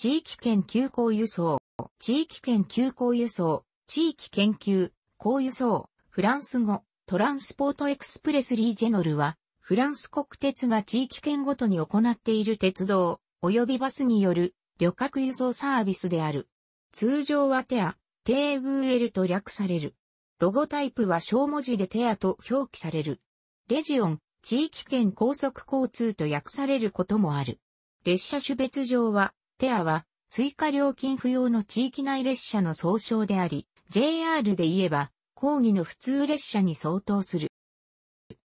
地域圏急校輸送、地域圏急校輸送、地域研究、校輸送、フランス語、トランスポートエクスプレスリージェノルは、フランス国鉄が地域圏ごとに行っている鉄道、及びバスによる旅客輸送サービスである。通常はテア、テーブエルと略される。ロゴタイプは小文字でテアと表記される。レジオン、地域圏高速交通と訳されることもある。列車種別上は、テアは追加料金不要の地域内列車の総称であり、JR で言えば、講義の普通列車に相当する。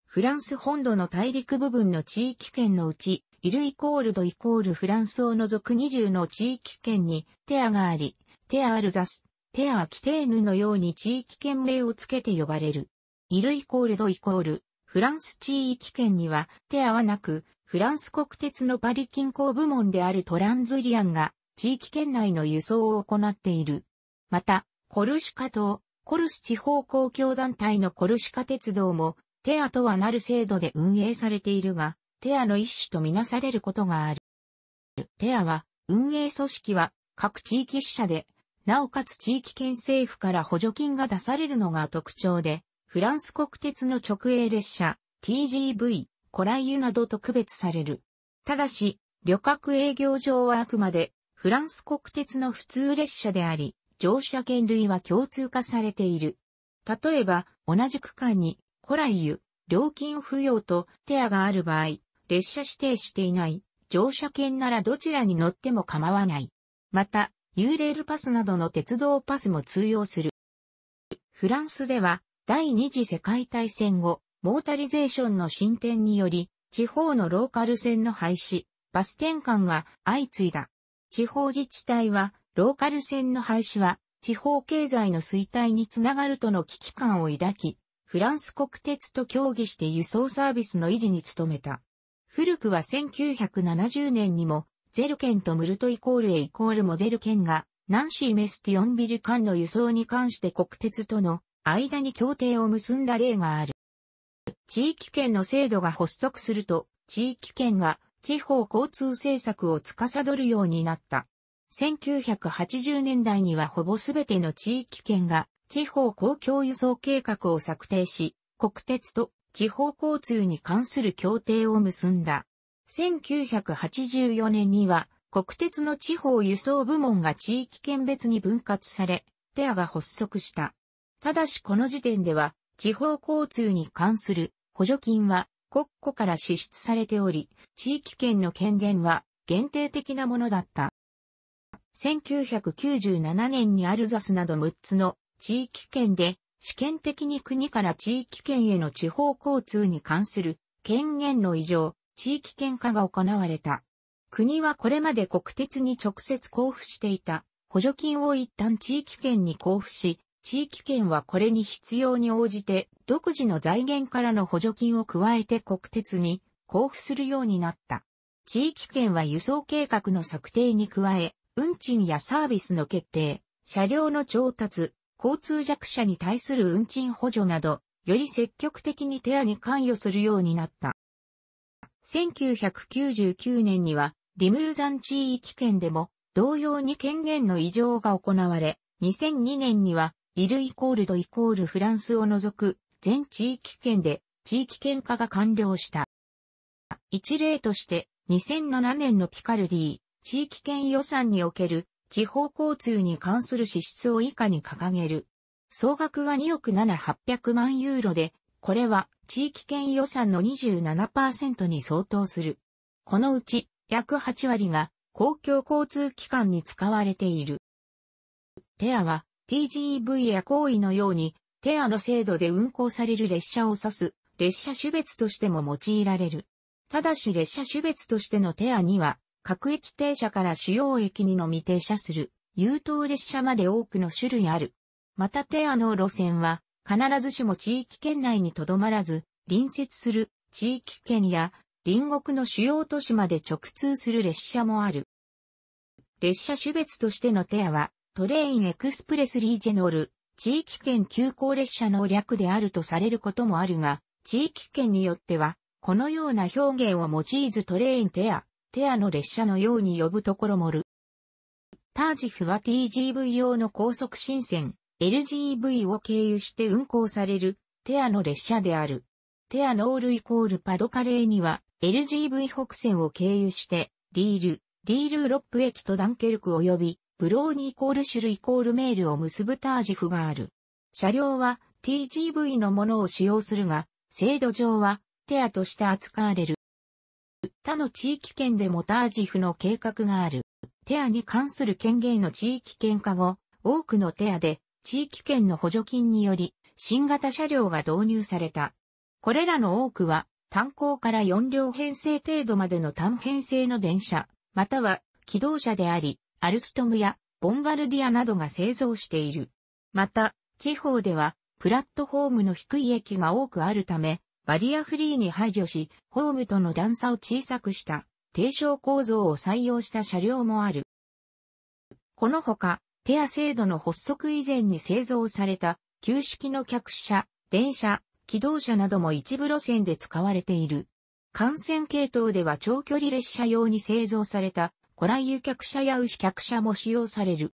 フランス本土の大陸部分の地域圏のうち、イルイコールドイコールフランスを除く20の地域圏にテアがあり、テアアルザス、テアアキテーヌのように地域圏名をつけて呼ばれる。イルイコールドイコール、フランス地域圏にはテアはなく、フランス国鉄のパリ近郊部門であるトランズリアンが地域圏内の輸送を行っている。また、コルシカ島、コルス地方公共団体のコルシカ鉄道も、テアとはなる制度で運営されているが、テアの一種とみなされることがある。テアは、運営組織は各地域支社で、なおかつ地域県政府から補助金が出されるのが特徴で、フランス国鉄の直営列車 TGV 古来湯などと区別される。ただし、旅客営業上はあくまで、フランス国鉄の普通列車であり、乗車券類は共通化されている。例えば、同じ区間に、古来湯、料金不要と手アがある場合、列車指定していない、乗車券ならどちらに乗っても構わない。また、ユーレールパスなどの鉄道パスも通用する。フランスでは、第二次世界大戦後、モータリゼーションの進展により、地方のローカル線の廃止、バス転換が相次いだ。地方自治体は、ローカル線の廃止は、地方経済の衰退につながるとの危機感を抱き、フランス国鉄と協議して輸送サービスの維持に努めた。古くは1970年にも、ゼルケンとムルトイコールへイコールモゼルケンが、ナンシー・メスティオンビル間の輸送に関して国鉄との間に協定を結んだ例がある。地域圏の制度が発足すると、地域圏が地方交通政策を司るようになった。1980年代にはほぼすべての地域圏が地方公共輸送計画を策定し、国鉄と地方交通に関する協定を結んだ。1984年には国鉄の地方輸送部門が地域圏別に分割され、テアが発足した。ただしこの時点では地方交通に関する補助金は国庫から支出されており、地域圏の権限は限定的なものだった。1997年にアルザスなど6つの地域圏で試験的に国から地域圏への地方交通に関する権限の異常、地域圏化が行われた。国はこれまで国鉄に直接交付していた補助金を一旦地域圏に交付し、地域圏はこれに必要に応じて独自の財源からの補助金を加えて国鉄に交付するようになった。地域圏は輸送計画の策定に加え、運賃やサービスの決定、車両の調達、交通弱者に対する運賃補助など、より積極的にテアに関与するようになった。1999年には、リムルザン地域圏でも、同様に権限の異常が行われ、2002年にはイルイコールドイコールフランスを除く全地域圏で地域圏化が完了した。一例として2007年のピカルディ地域圏予算における地方交通に関する支出を以下に掲げる。総額は2億7800万ユーロで、これは地域圏予算の27%に相当する。このうち約8割が公共交通機関に使われている。テアは TGV や行為のように、テアの制度で運行される列車を指す、列車種別としても用いられる。ただし列車種別としてのテアには、各駅停車から主要駅にのみ停車する、優等列車まで多くの種類ある。またテアの路線は、必ずしも地域圏内にとどまらず、隣接する地域圏や隣国の主要都市まで直通する列車もある。列車種別としてのテアは、トレインエクスプレスリージェノール、地域圏急行列車の略であるとされることもあるが、地域圏によっては、このような表現を用いずトレインテア、テアの列車のように呼ぶところもる。タージフは TGV 用の高速新線、LGV を経由して運行される、テアの列車である。テアノールイコールパドカレーには、LGV 北線を経由して、ディール、ディールーロップ駅とダンケルク及び、ブローニイコールシュルイコールメールを結ぶタージフがある。車両は TGV のものを使用するが、制度上はテアとして扱われる。他の地域圏でもタージフの計画がある。テアに関する権限の地域圏化後、多くのテアで地域圏の補助金により新型車両が導入された。これらの多くは単行から4両編成程度までの単編成の電車、または機動車であり、アルストムやボンバルディアなどが製造している。また、地方では、プラットフォームの低い駅が多くあるため、バリアフリーに配慮し、ホームとの段差を小さくした、低床構造を採用した車両もある。このほか、テア制度の発足以前に製造された、旧式の客車、電車、機動車なども一部路線で使われている。幹線系統では長距離列車用に製造された古来油客車や牛客車も使用される。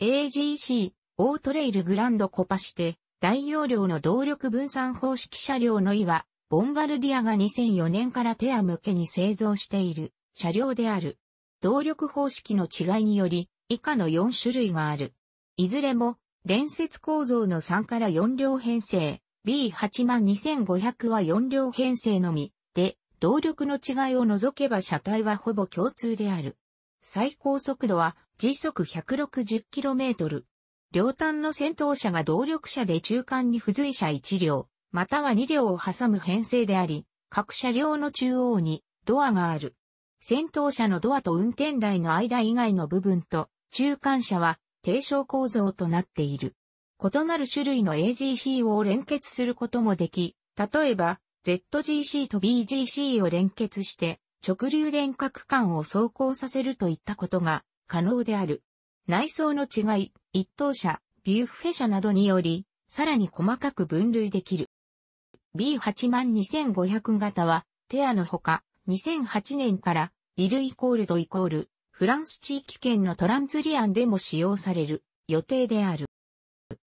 AGC、オートレイルグランドコパして、大容量の動力分散方式車両のいは、ボンバルディアが2004年からテア向けに製造している車両である。動力方式の違いにより、以下の4種類がある。いずれも、連接構造の3から4両編成、B82500 は4両編成のみ、で、動力の違いを除けば車体はほぼ共通である。最高速度は時速 160km。両端の先頭車が動力車で中間に付随車1両、または2両を挟む編成であり、各車両の中央にドアがある。先頭車のドアと運転台の間以外の部分と、中間車は低床構造となっている。異なる種類の AGC を連結することもでき、例えば ZGC と BGC を連結して直流電化区間を走行させるといったことが可能である。内装の違い、一等車、ビュッフェ車などにより、さらに細かく分類できる。B82500 型は、テアのほか、2008年から、ビルイコールドイコール、フランス地域圏のトランズリアンでも使用される予定である。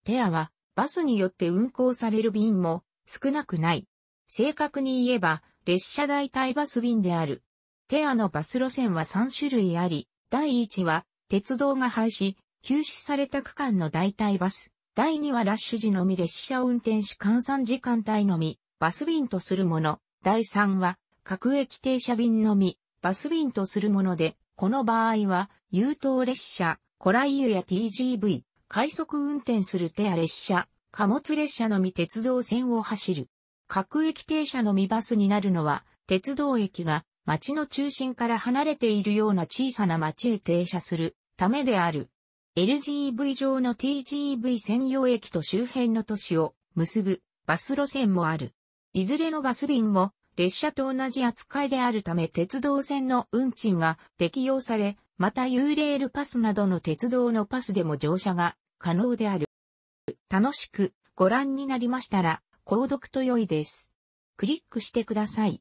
テアは、バスによって運行される便も少なくない。正確に言えば、列車代替バス便である。テアのバス路線は3種類あり、第1は、鉄道が廃止、休止された区間の代替バス。第2はラッシュ時のみ列車を運転し換算時間帯のみ、バス便とするもの。第3は、各駅停車便のみ、バス便とするもので、この場合は、優等列車、コライユや TGV、快速運転するテア列車、貨物列車のみ鉄道線を走る。各駅停車のみバスになるのは、鉄道駅が街の中心から離れているような小さな街へ停車するためである。LGV 上の TGV 専用駅と周辺の都市を結ぶバス路線もある。いずれのバス便も列車と同じ扱いであるため鉄道線の運賃が適用され、また U レールパスなどの鉄道のパスでも乗車が可能である。楽しくご覧になりましたら、購読と良いです。クリックしてください。